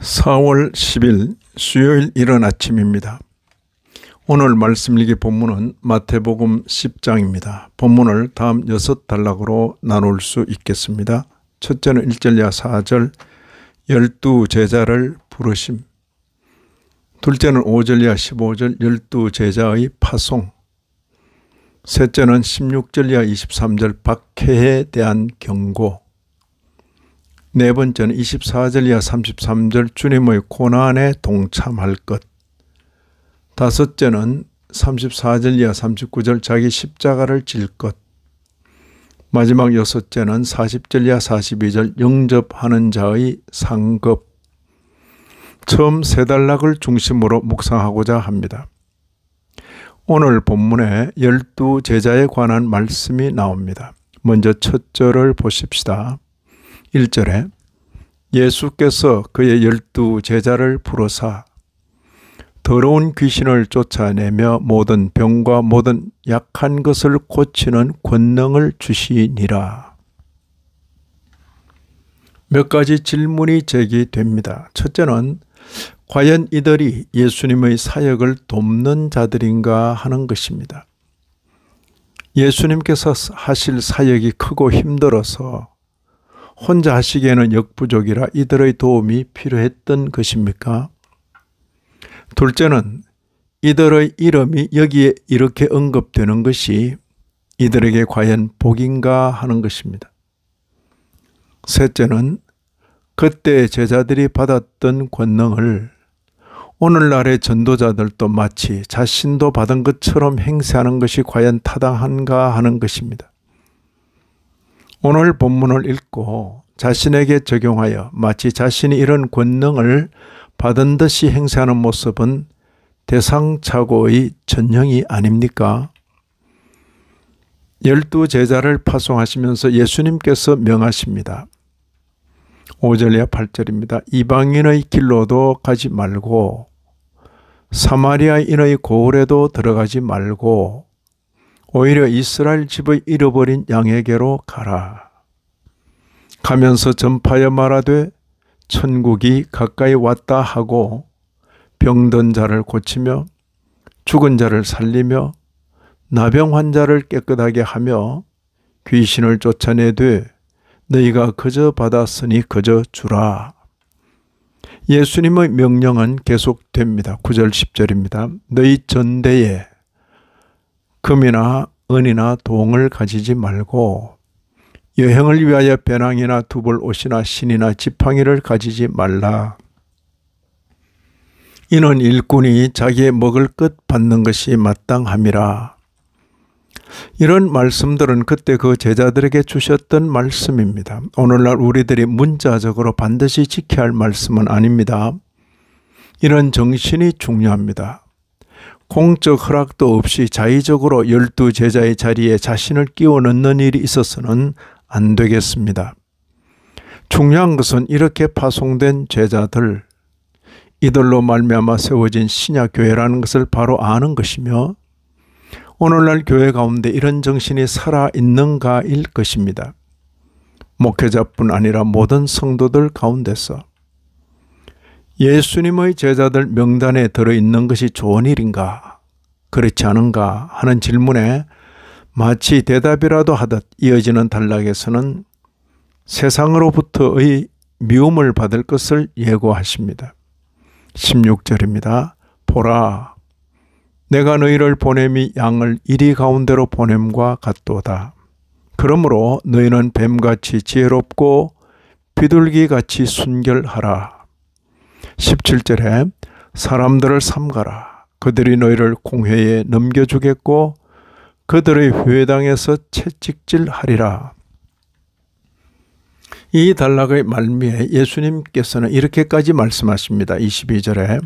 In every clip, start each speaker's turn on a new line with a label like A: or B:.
A: 4월 10일 수요일 이른 아침입니다. 오늘 말씀리기 본문은 마태복음 10장입니다. 본문을 다음 6단락으로 나눌 수 있겠습니다. 첫째는 1절 야 4절 열두 제자를 부르심 둘째는 5절 야 15절 열두 제자의 파송 셋째는 16절 야 23절 박해에 대한 경고 네 번째는 24절 이하 33절 주님의 고난에 동참할 것. 다섯째는 34절 이하 39절 자기 십자가를 질 것. 마지막 여섯째는 40절 이하 42절 영접하는 자의 상급. 처음 세 단락을 중심으로 묵상하고자 합니다. 오늘 본문에 열두 제자에 관한 말씀이 나옵니다. 먼저 첫 절을 보십시다. 1절에 예수께서 그의 열두 제자를 부르사 더러운 귀신을 쫓아내며 모든 병과 모든 약한 것을 고치는 권능을 주시니라. 몇 가지 질문이 제기됩니다. 첫째는 과연 이들이 예수님의 사역을 돕는 자들인가 하는 것입니다. 예수님께서 하실 사역이 크고 힘들어서 혼자 하시기에는 역부족이라 이들의 도움이 필요했던 것입니까? 둘째는 이들의 이름이 여기에 이렇게 언급되는 것이 이들에게 과연 복인가 하는 것입니다. 셋째는 그때 제자들이 받았던 권능을 오늘날의 전도자들도 마치 자신도 받은 것처럼 행세하는 것이 과연 타당한가 하는 것입니다. 오늘 본문을 읽고 자신에게 적용하여 마치 자신이 이런 권능을 받은 듯이 행사하는 모습은 대상차고의 전형이 아닙니까? 열두 제자를 파송하시면서 예수님께서 명하십니다. 5절 이하 8절입니다. 이방인의 길로도 가지 말고 사마리아인의 고을에도 들어가지 말고 오히려 이스라엘 집을 잃어버린 양에게로 가라. 가면서 전파여 말하되 천국이 가까이 왔다 하고 병든 자를 고치며 죽은 자를 살리며 나병 환자를 깨끗하게 하며 귀신을 쫓아내되 너희가 그저 받았으니 그저 주라. 예수님의 명령은 계속됩니다. 9절 10절입니다. 너희 전대에 금이나 은이나 동을 가지지 말고 여행을 위하여 배낭이나 두벌 옷이나 신이나 지팡이를 가지지 말라. 이는 일꾼이 자기의 먹을 끝 받는 것이 마땅함이라. 이런 말씀들은 그때 그 제자들에게 주셨던 말씀입니다. 오늘날 우리들이 문자적으로 반드시 지켜야 할 말씀은 아닙니다. 이런 정신이 중요합니다. 공적 허락도 없이 자의적으로 열두 제자의 자리에 자신을 끼워 넣는 일이 있어서는 안 되겠습니다. 중요한 것은 이렇게 파송된 제자들, 이들로 말미암아 세워진 신약 교회라는 것을 바로 아는 것이며 오늘날 교회 가운데 이런 정신이 살아 있는가일 것입니다. 목회자뿐 아니라 모든 성도들 가운데서 예수님의 제자들 명단에 들어있는 것이 좋은 일인가? 그렇지 않은가? 하는 질문에 마치 대답이라도 하듯 이어지는 단락에서는 세상으로부터의 미움을 받을 것을 예고하십니다. 16절입니다. 보라, 내가 너희를 보냄이 양을 이리 가운데로 보냄과 같도다. 그러므로 너희는 뱀같이 지혜롭고 비둘기같이 순결하라. 17절에 사람들을 삼가라. 그들이 너희를 공회에 넘겨주겠고 그들의 회당에서 채찍질하리라. 이 단락의 말미에 예수님께서는 이렇게까지 말씀하십니다. 22절에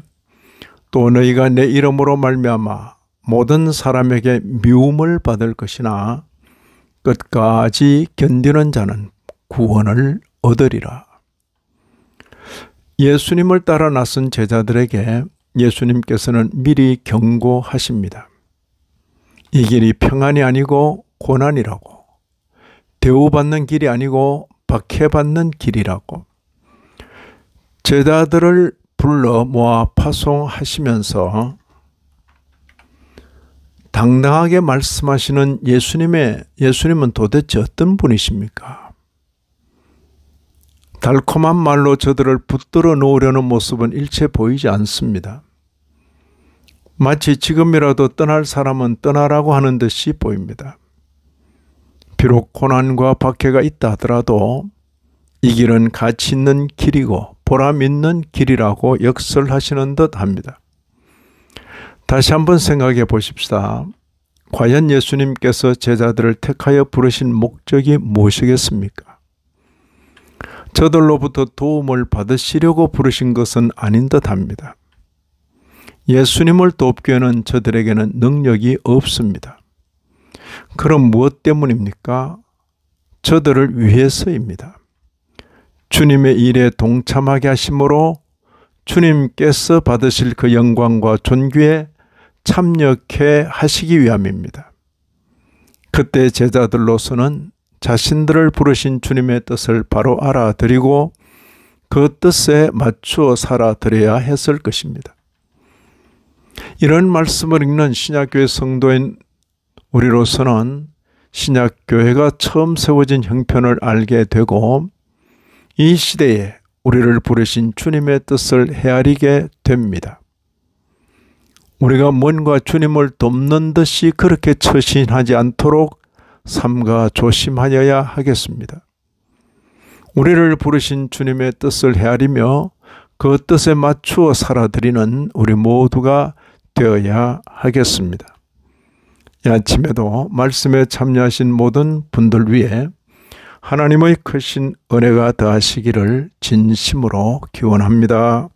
A: 또 너희가 내 이름으로 말미암아 모든 사람에게 미움을 받을 것이나 끝까지 견디는 자는 구원을 얻으리라. 예수님을 따라 나선 제자들에게 예수님께서는 미리 경고하십니다. 이 길이 평안이 아니고 고난이라고, 대우받는 길이 아니고 박해받는 길이라고, 제자들을 불러 모아 파송하시면서 당당하게 말씀하시는 예수님의 예수님은 도대체 어떤 분이십니까? 달콤한 말로 저들을 붙들어 놓으려는 모습은 일체 보이지 않습니다. 마치 지금이라도 떠날 사람은 떠나라고 하는 듯이 보입니다. 비록 고난과 박해가 있다 하더라도 이 길은 가치 있는 길이고 보람 있는 길이라고 역설하시는 듯 합니다. 다시 한번 생각해 보십시다. 과연 예수님께서 제자들을 택하여 부르신 목적이 무엇이겠습니까? 저들로부터 도움을 받으시려고 부르신 것은 아닌 듯합니다. 예수님을 돕기 위는 저들에게는 능력이 없습니다. 그럼 무엇 때문입니까? 저들을 위해서입니다. 주님의 일에 동참하게 하심으로 주님께서 받으실 그 영광과 존귀에 참여케 하시기 위함입니다. 그때 제자들로서는 자신들을 부르신 주님의 뜻을 바로 알아들이고 그 뜻에 맞추어 살아들여야 했을 것입니다. 이런 말씀을 읽는 신약교회 성도인 우리로서는 신약교회가 처음 세워진 형편을 알게 되고 이 시대에 우리를 부르신 주님의 뜻을 헤아리게 됩니다. 우리가 뭔가 주님을 돕는 듯이 그렇게 처신하지 않도록 삼가 조심하여야 하겠습니다. 우리를 부르신 주님의 뜻을 헤아리며 그 뜻에 맞추어 살아드리는 우리 모두가 되어야 하겠습니다. 이 아침에도 말씀에 참여하신 모든 분들 위해 하나님의 크신 은혜가 더하시기를 진심으로 기원합니다.